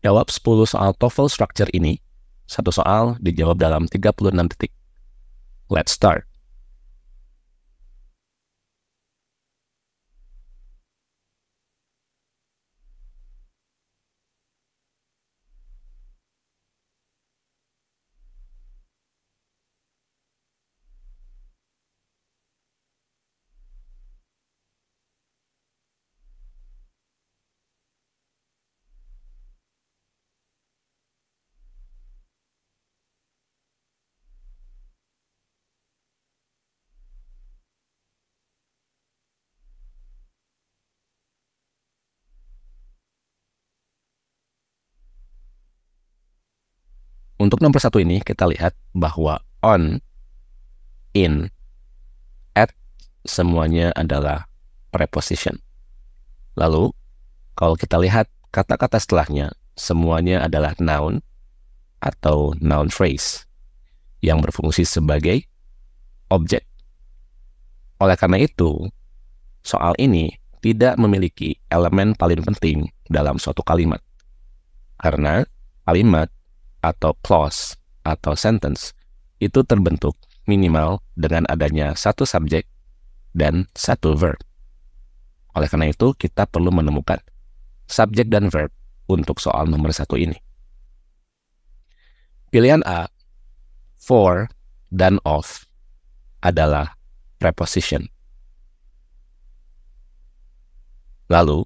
Jawab 10 soal TOEFL structure ini. Satu soal dijawab dalam 36 detik. Let's start. untuk nomor satu ini kita lihat bahwa on, in, at semuanya adalah preposition. Lalu kalau kita lihat kata-kata setelahnya semuanya adalah noun atau noun phrase yang berfungsi sebagai objek. Oleh karena itu, soal ini tidak memiliki elemen paling penting dalam suatu kalimat. Karena kalimat atau clause atau sentence itu terbentuk minimal dengan adanya satu subjek dan satu verb. Oleh karena itu, kita perlu menemukan subjek dan verb untuk soal nomor satu ini. Pilihan A, for dan of adalah preposition. Lalu,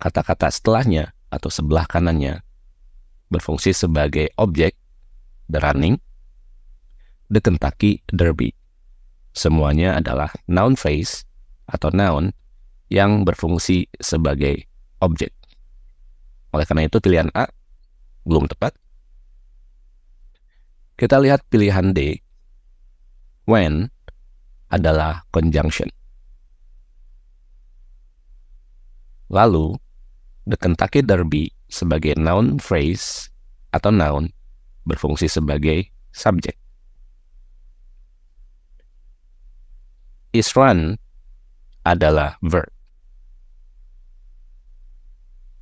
kata-kata setelahnya atau sebelah kanannya berfungsi sebagai objek The Running, The Kentucky Derby. Semuanya adalah noun phrase atau noun yang berfungsi sebagai objek. Oleh karena itu pilihan A belum tepat. Kita lihat pilihan D. When adalah conjunction. Lalu, The Kentucky Derby sebagai noun phrase atau noun berfungsi sebagai subjek. Is run adalah verb.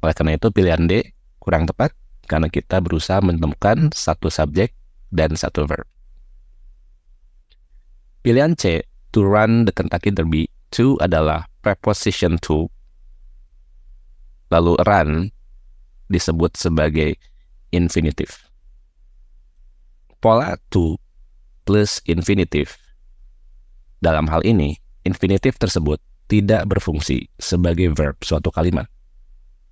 Oleh karena itu pilihan D kurang tepat karena kita berusaha menemukan satu subjek dan satu verb. Pilihan C, to run the Kentucky Derby, to adalah preposition to. Lalu run disebut sebagai infinitif. Pola to plus infinitif. Dalam hal ini, infinitif tersebut tidak berfungsi sebagai verb suatu kalimat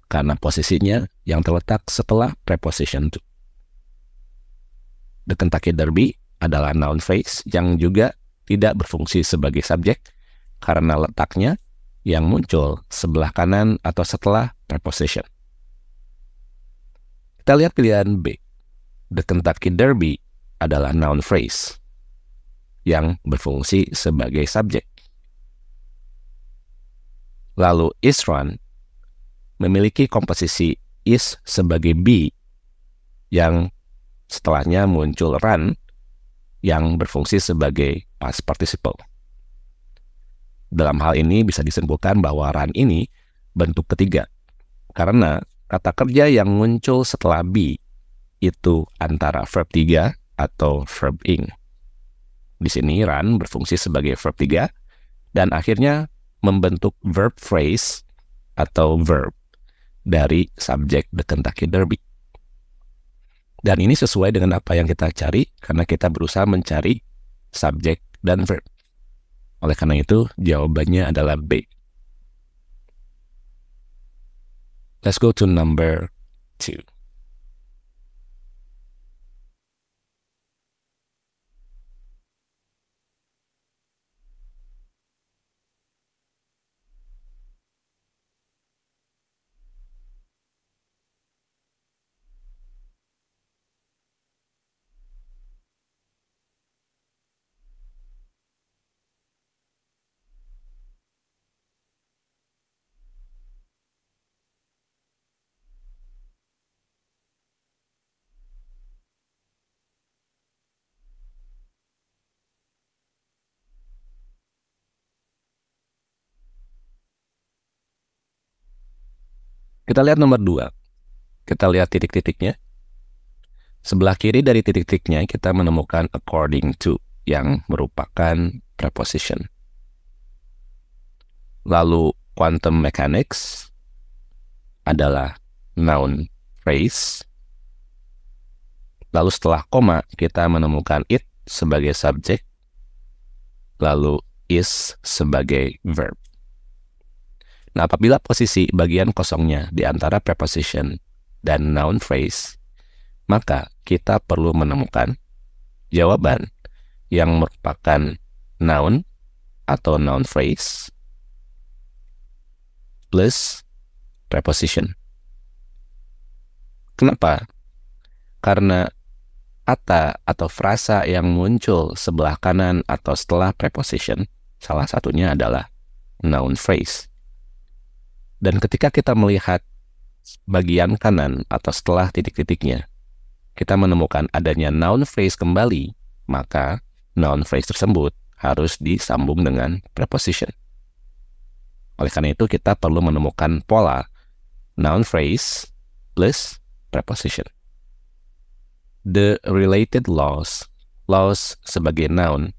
karena posisinya yang terletak setelah preposition to. The Kentucky Derby adalah noun phrase yang juga tidak berfungsi sebagai subjek karena letaknya yang muncul sebelah kanan atau setelah preposition. Kita lihat pilihan B. The Kentucky Derby adalah noun phrase yang berfungsi sebagai subjek. Lalu is run memiliki komposisi is sebagai be yang setelahnya muncul run yang berfungsi sebagai past participle. Dalam hal ini bisa disimpulkan bahwa run ini bentuk ketiga karena kata kerja yang muncul setelah be itu antara verb 3 atau verb ing. Di sini run berfungsi sebagai verb 3 dan akhirnya membentuk verb phrase atau verb dari subjek The Kentucky Derby. Dan ini sesuai dengan apa yang kita cari karena kita berusaha mencari subjek dan verb. Oleh karena itu, jawabannya adalah B. Let's go to number two. Kita lihat nomor dua. Kita lihat titik-titiknya. Sebelah kiri dari titik-titiknya kita menemukan according to yang merupakan preposition. Lalu quantum mechanics adalah noun phrase. Lalu setelah koma kita menemukan it sebagai subjek, lalu is sebagai verb. Nah, apabila posisi bagian kosongnya di antara preposition dan noun phrase, maka kita perlu menemukan jawaban yang merupakan noun atau noun phrase plus preposition. Kenapa? Karena kata atau frasa yang muncul sebelah kanan atau setelah preposition, salah satunya adalah noun phrase. Dan ketika kita melihat bagian kanan atau setelah titik-titiknya, kita menemukan adanya noun phrase kembali, maka noun phrase tersebut harus disambung dengan preposition. Oleh karena itu, kita perlu menemukan pola noun phrase plus preposition. The related laws, laws sebagai noun,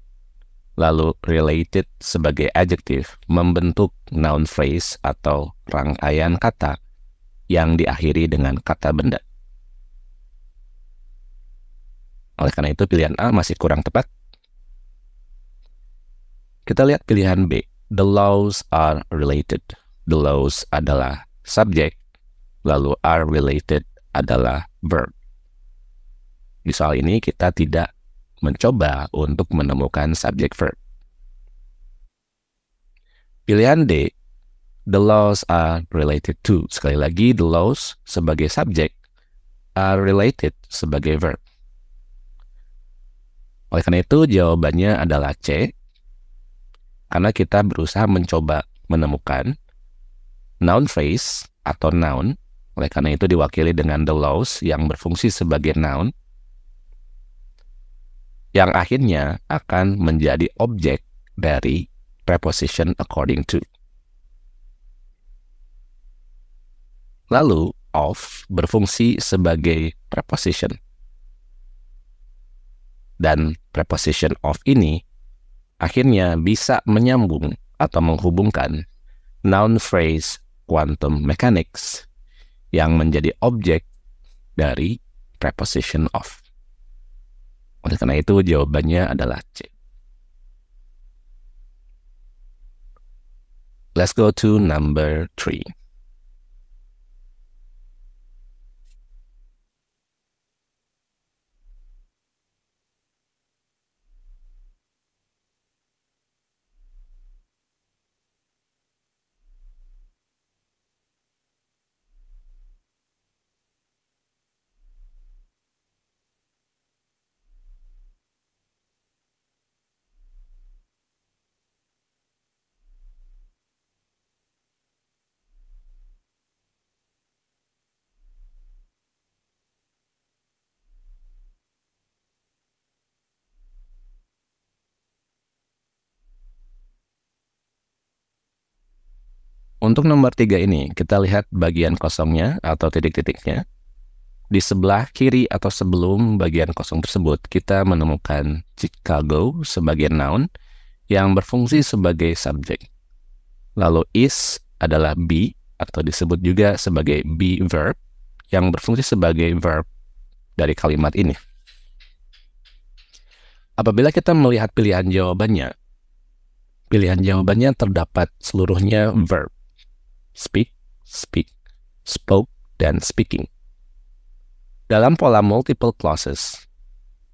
lalu related sebagai adjektif membentuk noun phrase atau rangkaian kata yang diakhiri dengan kata benda. Oleh karena itu pilihan A masih kurang tepat. Kita lihat pilihan B. The laws are related. The laws adalah subjek, lalu are related adalah verb. Di soal ini kita tidak mencoba untuk menemukan subject verb. Pilihan D, the laws are related to. Sekali lagi, the laws sebagai subject are related sebagai verb. Oleh karena itu, jawabannya adalah C, karena kita berusaha mencoba menemukan noun phrase atau noun. Oleh karena itu diwakili dengan the laws yang berfungsi sebagai noun yang akhirnya akan menjadi objek dari preposition according to. Lalu, of berfungsi sebagai preposition. Dan preposition of ini akhirnya bisa menyambung atau menghubungkan noun phrase quantum mechanics yang menjadi objek dari preposition of. Oleh karena itu jawabannya adalah C. Let's go to number three. Untuk nomor tiga ini, kita lihat bagian kosongnya atau titik-titiknya. Di sebelah kiri atau sebelum bagian kosong tersebut, kita menemukan Chicago sebagai noun yang berfungsi sebagai subjek. Lalu is adalah be atau disebut juga sebagai be verb yang berfungsi sebagai verb dari kalimat ini. Apabila kita melihat pilihan jawabannya, pilihan jawabannya terdapat seluruhnya verb speak, speak, spoke, dan speaking. Dalam pola multiple clauses,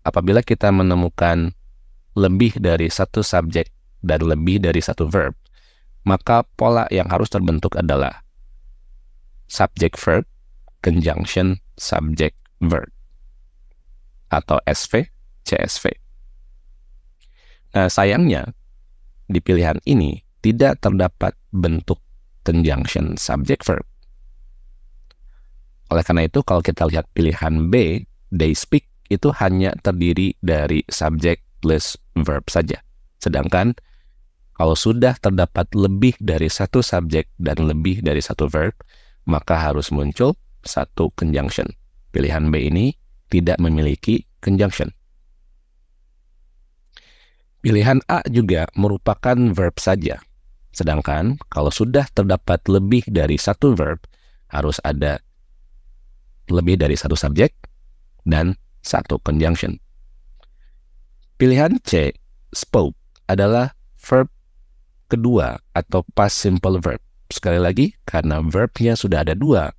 apabila kita menemukan lebih dari satu subjek dan lebih dari satu verb, maka pola yang harus terbentuk adalah subject verb, conjunction subject verb atau SV, CSV. Nah, sayangnya di pilihan ini tidak terdapat bentuk conjunction subject verb. Oleh karena itu, kalau kita lihat pilihan B, they speak, itu hanya terdiri dari subject plus verb saja. Sedangkan kalau sudah terdapat lebih dari satu subjek dan lebih dari satu verb, maka harus muncul satu conjunction. Pilihan B ini tidak memiliki conjunction. Pilihan A juga merupakan verb saja, Sedangkan kalau sudah terdapat lebih dari satu verb, harus ada lebih dari satu subjek dan satu conjunction. Pilihan C, spoke, adalah verb kedua atau past simple verb. Sekali lagi, karena verbnya sudah ada dua,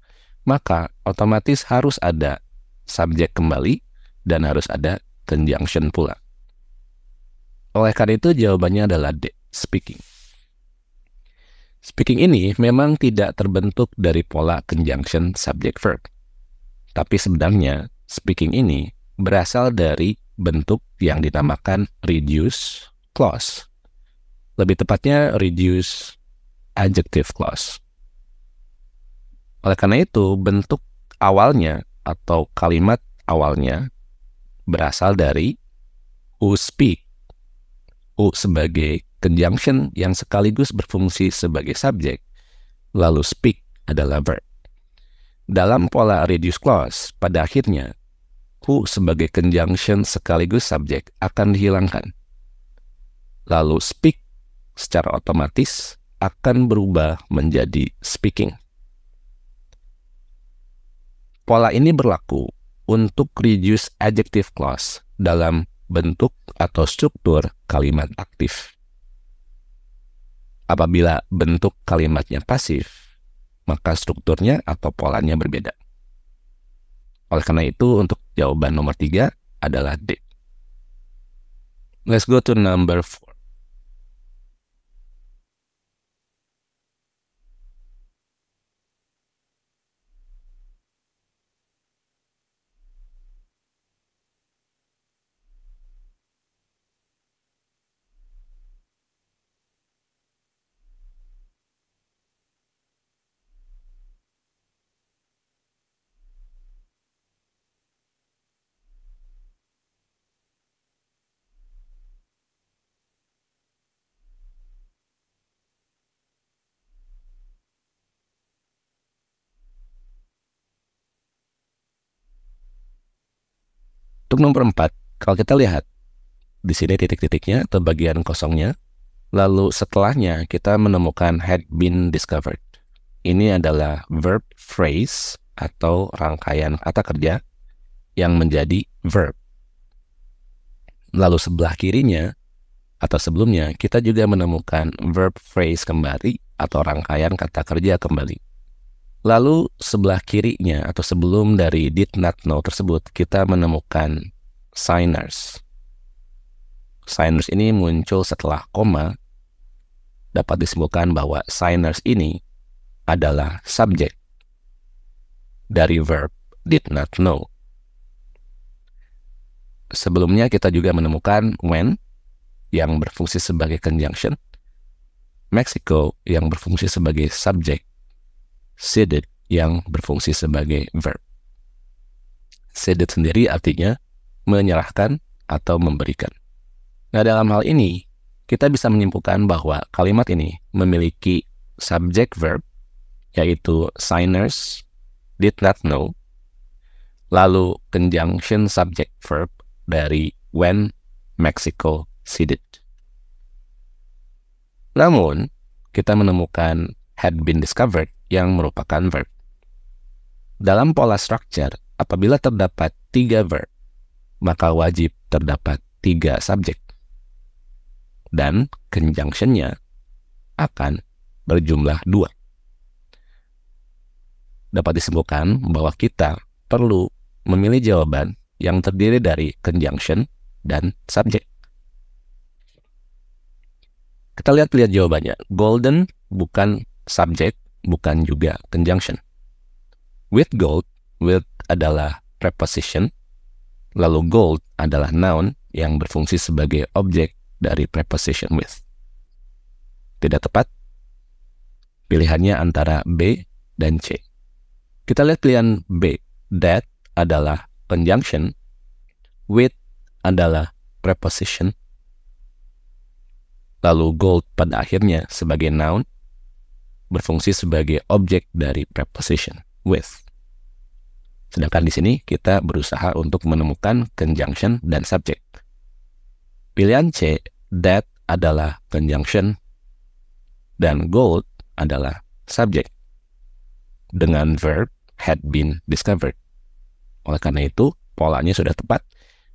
maka otomatis harus ada subjek kembali dan harus ada conjunction pula. Oleh karena itu, jawabannya adalah D, speaking. Speaking ini memang tidak terbentuk dari pola conjunction subject-verb. Tapi sebenarnya, speaking ini berasal dari bentuk yang dinamakan reduce clause. Lebih tepatnya reduce adjective clause. Oleh karena itu, bentuk awalnya atau kalimat awalnya berasal dari who speak U sebagai conjunction yang sekaligus berfungsi sebagai subjek, lalu speak adalah verb. Dalam pola reduce clause, pada akhirnya, who sebagai conjunction sekaligus subjek akan dihilangkan. Lalu speak secara otomatis akan berubah menjadi speaking. Pola ini berlaku untuk reduce adjective clause dalam bentuk atau struktur kalimat aktif. Apabila bentuk kalimatnya pasif, maka strukturnya atau polanya berbeda. Oleh karena itu, untuk jawaban nomor tiga adalah D. Let's go to number four. Untuk nomor 4, kalau kita lihat di sini titik-titiknya atau bagian kosongnya, lalu setelahnya kita menemukan had been discovered. Ini adalah verb phrase atau rangkaian kata kerja yang menjadi verb. Lalu sebelah kirinya atau sebelumnya kita juga menemukan verb phrase kembali atau rangkaian kata kerja kembali. Lalu sebelah kirinya atau sebelum dari did not know tersebut kita menemukan signers. Signers ini muncul setelah koma dapat disebutkan bahwa signers ini adalah subjek dari verb did not know. Sebelumnya kita juga menemukan when yang berfungsi sebagai conjunction, Mexico yang berfungsi sebagai subjek seated yang berfungsi sebagai verb. Seated sendiri artinya menyerahkan atau memberikan. Nah, dalam hal ini, kita bisa menyimpulkan bahwa kalimat ini memiliki subject verb, yaitu signers did not know, lalu conjunction subject verb dari when Mexico ceded. Namun, kita menemukan had been discovered yang merupakan verb. Dalam pola structure, apabila terdapat tiga verb, maka wajib terdapat tiga subjek. Dan conjunction-nya akan berjumlah dua. Dapat disebutkan bahwa kita perlu memilih jawaban yang terdiri dari conjunction dan subjek. Kita lihat-lihat jawabannya. Golden bukan subjek bukan juga conjunction. With gold, with adalah preposition, lalu gold adalah noun yang berfungsi sebagai objek dari preposition with. Tidak tepat? Pilihannya antara B dan C. Kita lihat pilihan B. That adalah conjunction, with adalah preposition, lalu gold pada akhirnya sebagai noun, berfungsi sebagai objek dari preposition with. Sedangkan di sini kita berusaha untuk menemukan conjunction dan subjek. Pilihan C, that adalah conjunction dan gold adalah subjek dengan verb had been discovered. Oleh karena itu, polanya sudah tepat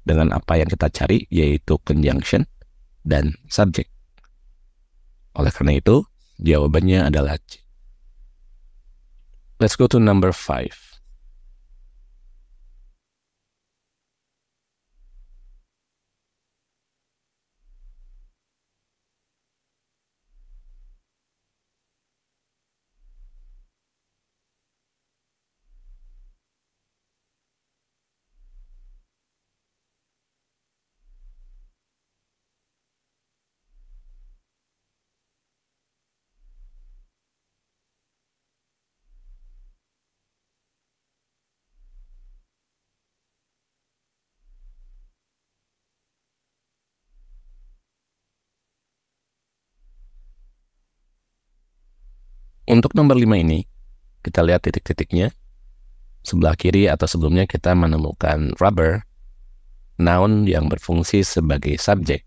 dengan apa yang kita cari yaitu conjunction dan subjek. Oleh karena itu, Jawabannya adalah C. Let's go to number five. Untuk nomor 5 ini, kita lihat titik-titiknya. Sebelah kiri atau sebelumnya kita menemukan rubber, noun yang berfungsi sebagai subjek.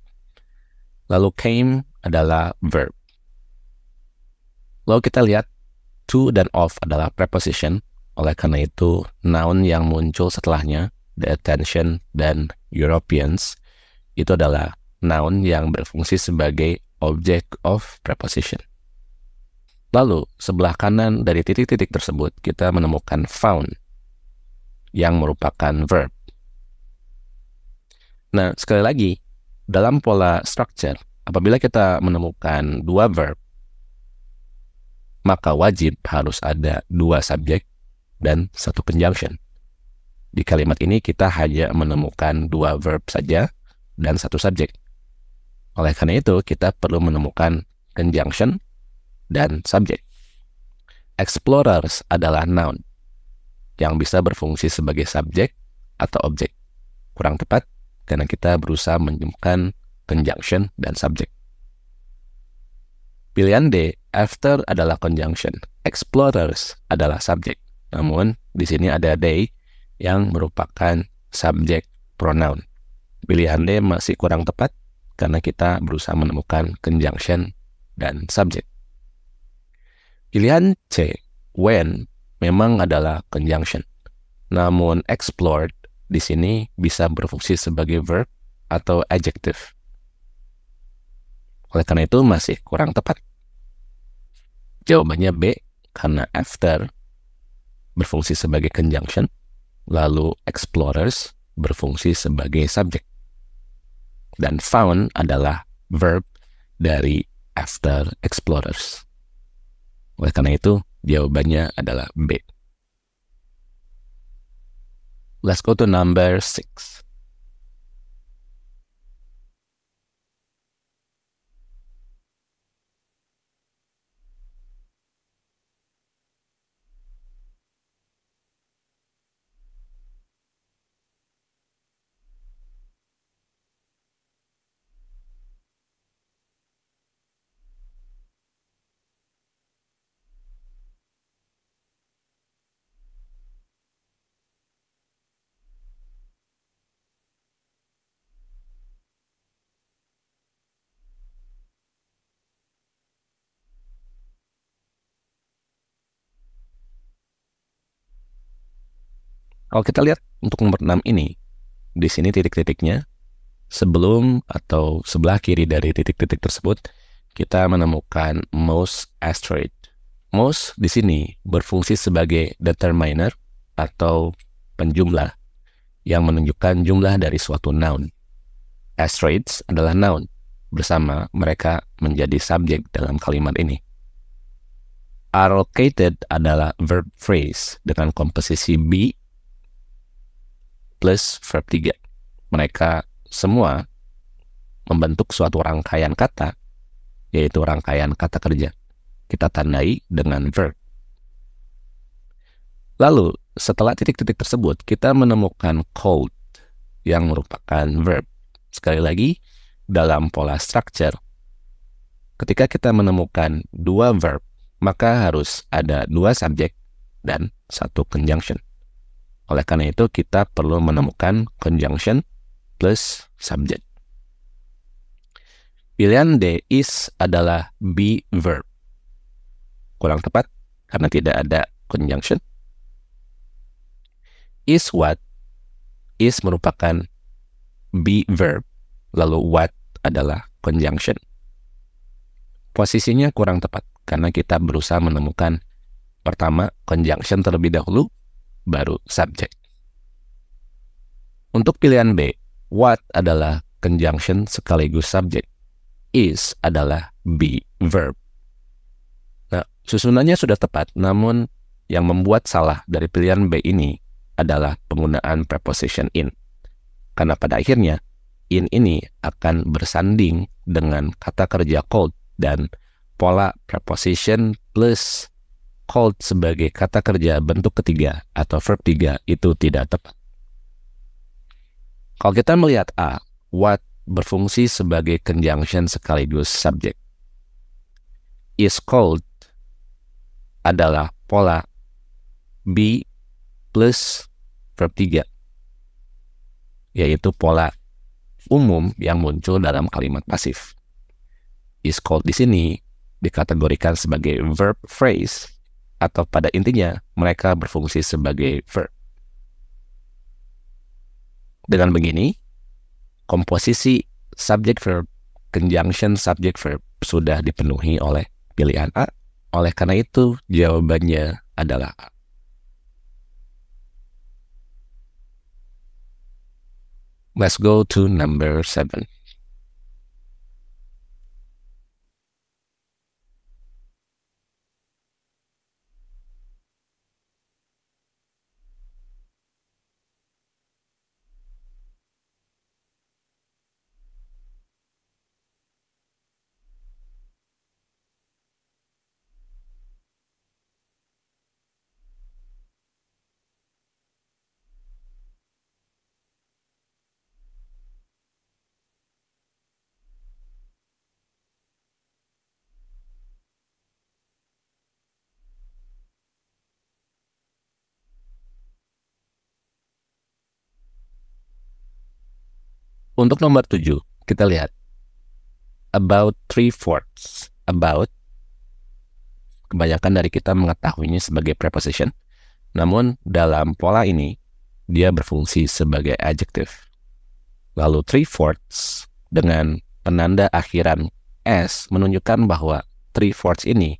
Lalu came adalah verb. Lalu kita lihat to dan of adalah preposition, oleh karena itu noun yang muncul setelahnya, the attention dan Europeans, itu adalah noun yang berfungsi sebagai object of preposition. Lalu, sebelah kanan dari titik-titik tersebut, kita menemukan found, yang merupakan verb. Nah, sekali lagi, dalam pola structure, apabila kita menemukan dua verb, maka wajib harus ada dua subjek dan satu conjunction. Di kalimat ini kita hanya menemukan dua verb saja dan satu subjek. Oleh karena itu, kita perlu menemukan conjunction dan subjek. Explorers adalah noun yang bisa berfungsi sebagai subjek atau objek. Kurang tepat karena kita berusaha menyembuhkan conjunction dan subjek. Pilihan D, after adalah conjunction, explorers adalah subjek. Namun di sini ada they yang merupakan subjek pronoun. Pilihan D masih kurang tepat karena kita berusaha menemukan conjunction dan subjek. Pilihan C, when, memang adalah conjunction. Namun explored di sini bisa berfungsi sebagai verb atau adjective. Oleh karena itu masih kurang tepat. Jawabannya B, karena after berfungsi sebagai conjunction, lalu explorers berfungsi sebagai subjek, Dan found adalah verb dari after explorers. Oleh karena itu, jawabannya adalah B. Let's go to number 6. Kalau kita lihat untuk nomor 6 ini, di sini titik-titiknya sebelum atau sebelah kiri dari titik-titik tersebut, kita menemukan most asteroid. Most di sini berfungsi sebagai determiner atau penjumlah yang menunjukkan jumlah dari suatu noun. Asteroids adalah noun. Bersama mereka menjadi subjek dalam kalimat ini. Are located adalah verb phrase dengan komposisi be plus verb 3. Mereka semua membentuk suatu rangkaian kata, yaitu rangkaian kata kerja. Kita tandai dengan verb. Lalu, setelah titik-titik tersebut, kita menemukan code yang merupakan verb. Sekali lagi, dalam pola structure, ketika kita menemukan dua verb, maka harus ada dua subjek dan satu conjunction. Oleh karena itu, kita perlu menemukan conjunction plus subject. Pilihan D is adalah be verb. Kurang tepat karena tidak ada conjunction. Is what is merupakan be verb, lalu what adalah conjunction. Posisinya kurang tepat karena kita berusaha menemukan pertama conjunction terlebih dahulu, baru subjek. Untuk pilihan B, what adalah conjunction sekaligus subjek. Is adalah be verb. Nah, susunannya sudah tepat, namun yang membuat salah dari pilihan B ini adalah penggunaan preposition in. Karena pada akhirnya, in ini akan bersanding dengan kata kerja cold dan pola preposition plus called sebagai kata kerja bentuk ketiga atau verb tiga itu tidak tepat. Kalau kita melihat A, what berfungsi sebagai conjunction sekaligus subjek. Is called adalah pola B plus verb tiga yaitu pola umum yang muncul dalam kalimat pasif. Is called di sini dikategorikan sebagai verb phrase atau pada intinya mereka berfungsi sebagai verb. Dengan begini, komposisi subject verb conjunction subject verb sudah dipenuhi oleh pilihan A. Oleh karena itu, jawabannya adalah A. Let's go to number 7. Untuk nomor 7, kita lihat. About three-fourths. About. Kebanyakan dari kita mengetahuinya sebagai preposition. Namun dalam pola ini, dia berfungsi sebagai adjective. Lalu three-fourths dengan penanda akhiran S menunjukkan bahwa three-fourths ini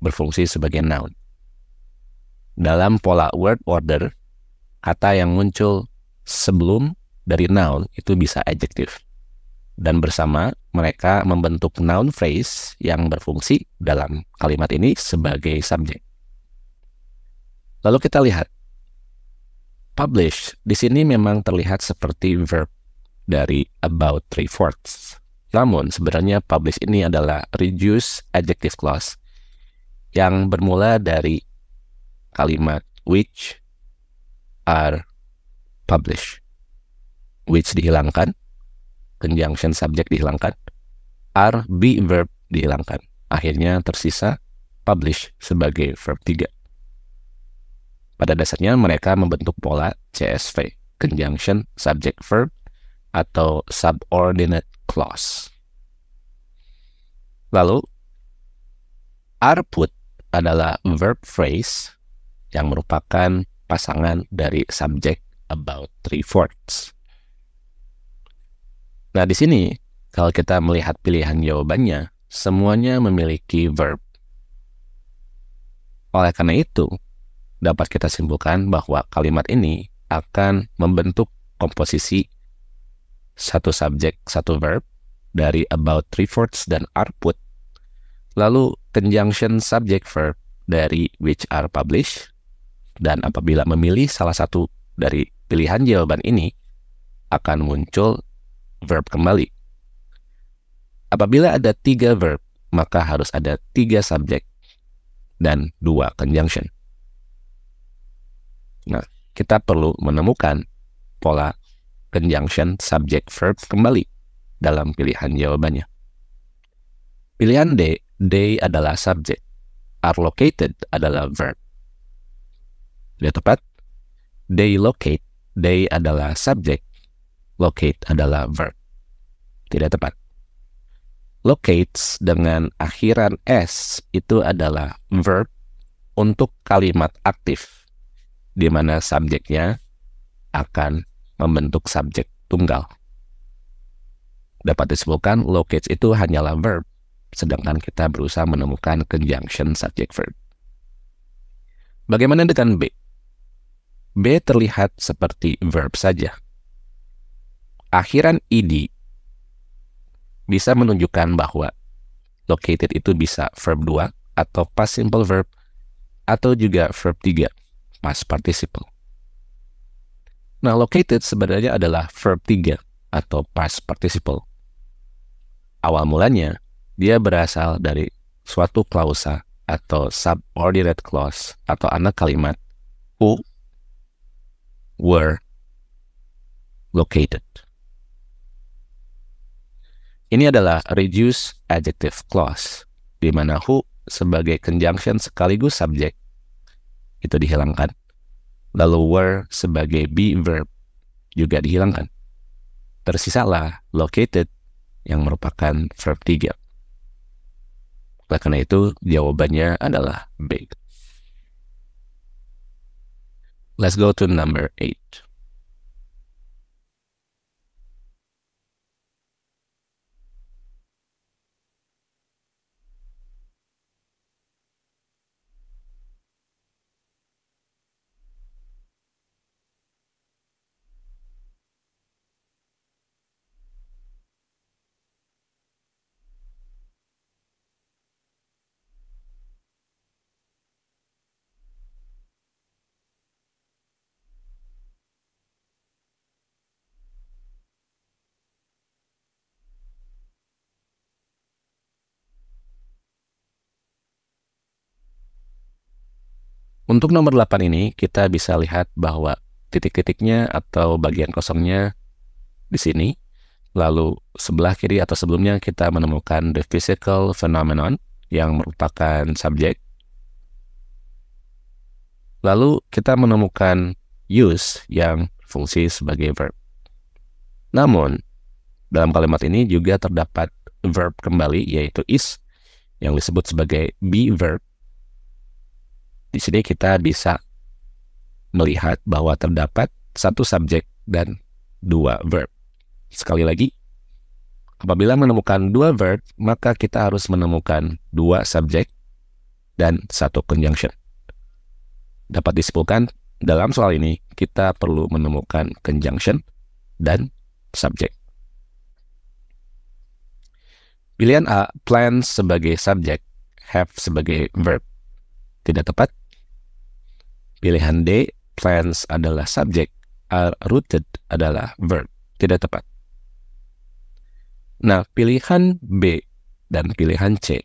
berfungsi sebagai noun. Dalam pola word order, kata yang muncul sebelum dari noun itu bisa adjektif. Dan bersama mereka membentuk noun phrase yang berfungsi dalam kalimat ini sebagai subjek. Lalu kita lihat publish di sini memang terlihat seperti verb dari about three fourths. Namun sebenarnya publish ini adalah reduce adjective clause yang bermula dari kalimat which are published which dihilangkan, conjunction subject dihilangkan, are be verb dihilangkan. Akhirnya tersisa publish sebagai verb 3. Pada dasarnya mereka membentuk pola CSV, conjunction subject verb atau subordinate clause. Lalu are put adalah verb phrase yang merupakan pasangan dari subject about three fourths. Nah, di sini kalau kita melihat pilihan jawabannya, semuanya memiliki verb. Oleh karena itu, dapat kita simpulkan bahwa kalimat ini akan membentuk komposisi satu subjek, satu verb dari about three-fourths dan are put, lalu conjunction subject verb dari which are published, dan apabila memilih salah satu dari pilihan jawaban ini, akan muncul verb kembali. Apabila ada tiga verb, maka harus ada tiga subjek dan dua conjunction. Nah, kita perlu menemukan pola conjunction subject verb kembali dalam pilihan jawabannya. Pilihan D, they adalah subjek, are located adalah verb. Sudah tepat? They locate, they adalah subjek, locate adalah verb. Tidak tepat. Locates dengan akhiran S itu adalah verb untuk kalimat aktif, di mana subjeknya akan membentuk subjek tunggal. Dapat disebutkan locates itu hanyalah verb, sedangkan kita berusaha menemukan conjunction subject verb. Bagaimana dengan B? B terlihat seperti verb saja, akhiran id bisa menunjukkan bahwa located itu bisa verb 2 atau past simple verb atau juga verb 3 past participle. Nah, located sebenarnya adalah verb 3 atau past participle. Awal mulanya, dia berasal dari suatu klausa atau subordinate clause atau anak kalimat who were located. Ini adalah reduce adjective clause, di mana who sebagai conjunction sekaligus subjek. Itu dihilangkan. Lalu were sebagai be verb juga dihilangkan. Tersisalah located yang merupakan verb tiga. Oleh karena itu, jawabannya adalah big. Let's go to number 8. Untuk nomor 8 ini kita bisa lihat bahwa titik-titiknya atau bagian kosongnya di sini. Lalu sebelah kiri atau sebelumnya kita menemukan the physical phenomenon yang merupakan subjek. Lalu kita menemukan use yang fungsi sebagai verb. Namun, dalam kalimat ini juga terdapat verb kembali yaitu is yang disebut sebagai be verb di sini kita bisa melihat bahwa terdapat satu subjek dan dua verb. Sekali lagi, apabila menemukan dua verb, maka kita harus menemukan dua subjek dan satu conjunction. Dapat disimpulkan, dalam soal ini kita perlu menemukan conjunction dan subjek. Pilihan A, plan sebagai subjek, have sebagai verb. Tidak tepat Pilihan D, plans adalah subjek, are rooted adalah verb. Tidak tepat. Nah, pilihan B dan pilihan C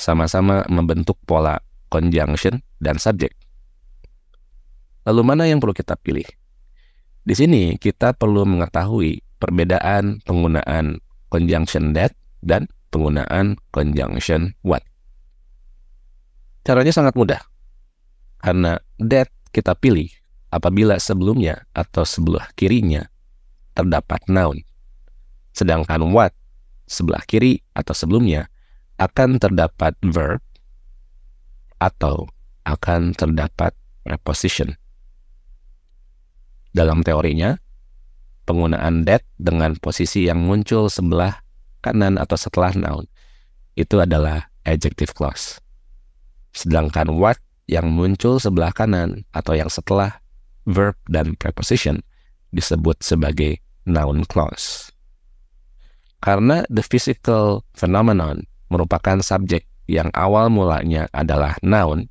sama-sama membentuk pola conjunction dan subjek. Lalu mana yang perlu kita pilih? Di sini kita perlu mengetahui perbedaan penggunaan conjunction that dan penggunaan conjunction what. Caranya sangat mudah karena that kita pilih apabila sebelumnya atau sebelah kirinya terdapat noun. Sedangkan what sebelah kiri atau sebelumnya akan terdapat verb atau akan terdapat preposition. Dalam teorinya, penggunaan that dengan posisi yang muncul sebelah kanan atau setelah noun itu adalah adjective clause. Sedangkan what yang muncul sebelah kanan atau yang setelah verb dan preposition disebut sebagai noun clause. Karena the physical phenomenon merupakan subjek yang awal mulanya adalah noun,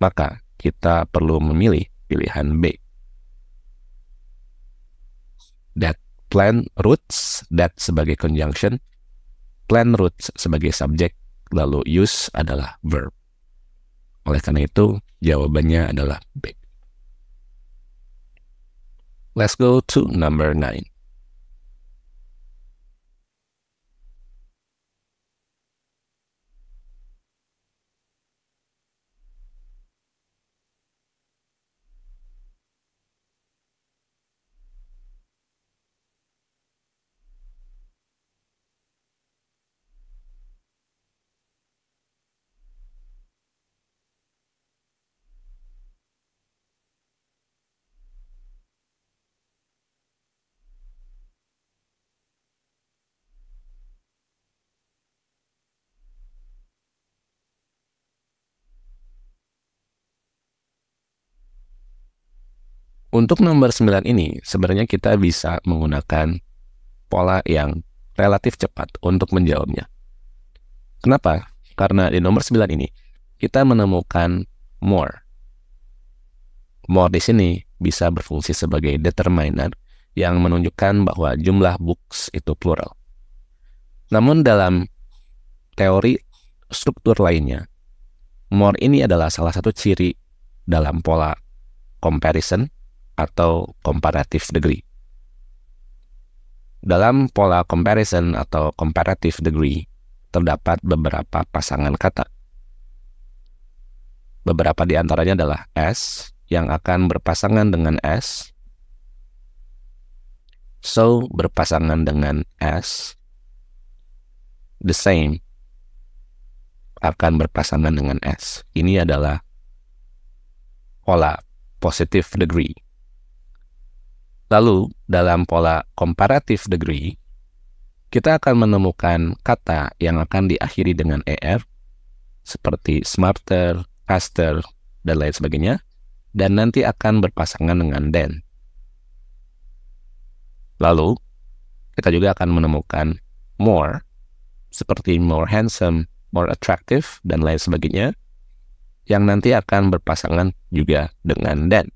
maka kita perlu memilih pilihan B. That plan roots, that sebagai conjunction, plan roots sebagai subjek, lalu use adalah verb. Oleh karena itu, jawabannya adalah B. Let's go to number nine. Untuk nomor 9 ini, sebenarnya kita bisa menggunakan pola yang relatif cepat untuk menjawabnya. Kenapa? Karena di nomor 9 ini, kita menemukan more. More di sini bisa berfungsi sebagai determiner yang menunjukkan bahwa jumlah books itu plural. Namun dalam teori struktur lainnya, more ini adalah salah satu ciri dalam pola comparison atau comparative degree. Dalam pola comparison atau comparative degree, terdapat beberapa pasangan kata. Beberapa di antaranya adalah S yang akan berpasangan dengan S, so berpasangan dengan S, the same akan berpasangan dengan S. Ini adalah pola positive degree. Lalu, dalam pola comparative degree, kita akan menemukan kata yang akan diakhiri dengan er, seperti smarter, faster, dan lain sebagainya, dan nanti akan berpasangan dengan then. Lalu, kita juga akan menemukan more, seperti more handsome, more attractive, dan lain sebagainya, yang nanti akan berpasangan juga dengan then.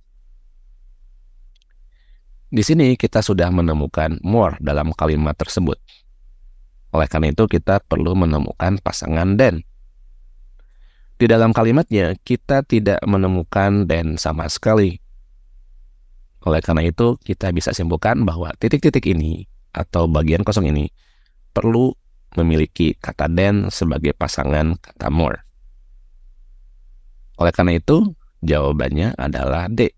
Di sini kita sudah menemukan more dalam kalimat tersebut. Oleh karena itu kita perlu menemukan pasangan dan. Di dalam kalimatnya kita tidak menemukan dan sama sekali. Oleh karena itu kita bisa simpulkan bahwa titik-titik ini atau bagian kosong ini perlu memiliki kata dan sebagai pasangan kata more. Oleh karena itu, jawabannya adalah D.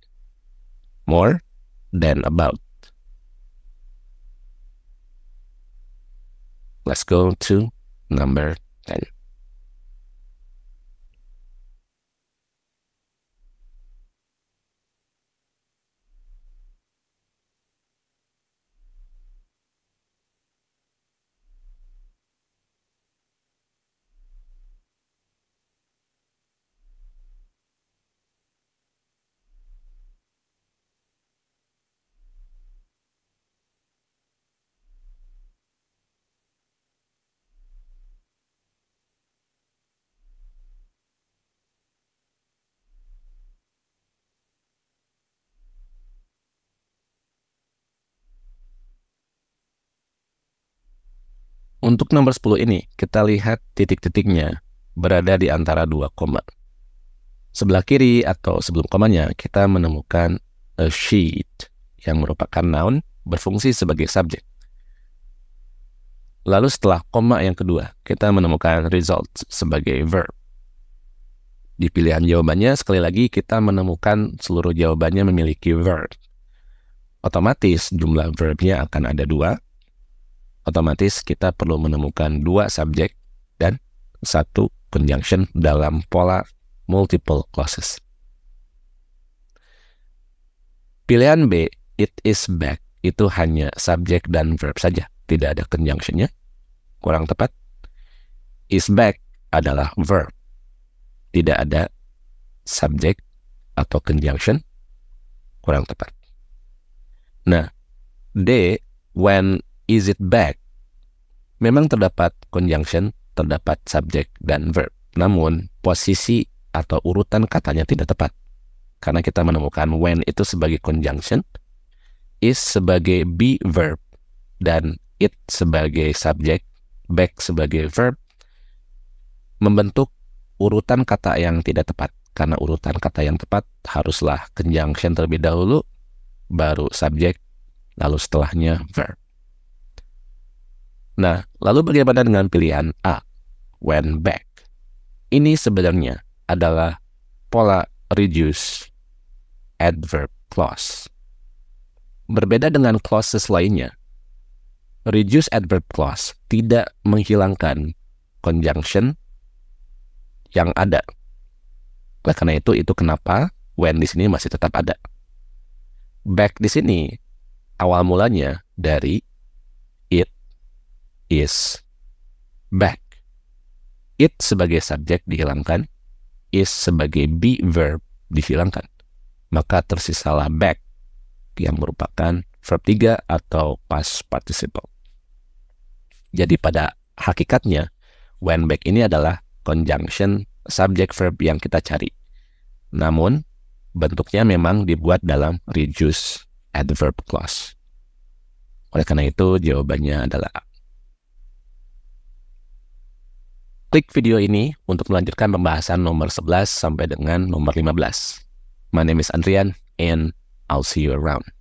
More Then about. Let's go to number 10. Untuk nomor 10 ini, kita lihat titik-titiknya berada di antara dua koma. Sebelah kiri atau sebelum komanya, kita menemukan a sheet yang merupakan noun berfungsi sebagai subjek. Lalu setelah koma yang kedua, kita menemukan result sebagai verb. Di pilihan jawabannya, sekali lagi kita menemukan seluruh jawabannya memiliki verb. Otomatis jumlah verbnya akan ada dua, otomatis kita perlu menemukan dua subjek dan satu conjunction dalam pola multiple clauses. Pilihan B, it is back, itu hanya subjek dan verb saja, tidak ada conjunctionnya. Kurang tepat. Is back adalah verb, tidak ada subjek atau conjunction. Kurang tepat. Nah, D, when is it back Memang terdapat conjunction, terdapat subjek dan verb. Namun, posisi atau urutan katanya tidak tepat. Karena kita menemukan when itu sebagai conjunction, is sebagai be verb, dan it sebagai subjek, back sebagai verb, membentuk urutan kata yang tidak tepat. Karena urutan kata yang tepat haruslah conjunction terlebih dahulu, baru subjek, lalu setelahnya verb. Nah, lalu bagaimana dengan pilihan A? Went back. Ini sebenarnya adalah pola reduce adverb clause. Berbeda dengan clauses lainnya, reduce adverb clause tidak menghilangkan conjunction yang ada. Oleh karena itu, itu kenapa when di sini masih tetap ada. Back di sini awal mulanya dari is back. It sebagai subjek dihilangkan, is sebagai be verb dihilangkan. Maka tersisalah back yang merupakan verb 3 atau past participle. Jadi pada hakikatnya, when back ini adalah conjunction subjek verb yang kita cari. Namun, bentuknya memang dibuat dalam reduced adverb clause. Oleh karena itu, jawabannya adalah A. Klik video ini untuk melanjutkan pembahasan nomor 11 sampai dengan nomor 15. My name is Andrian and I'll see you around.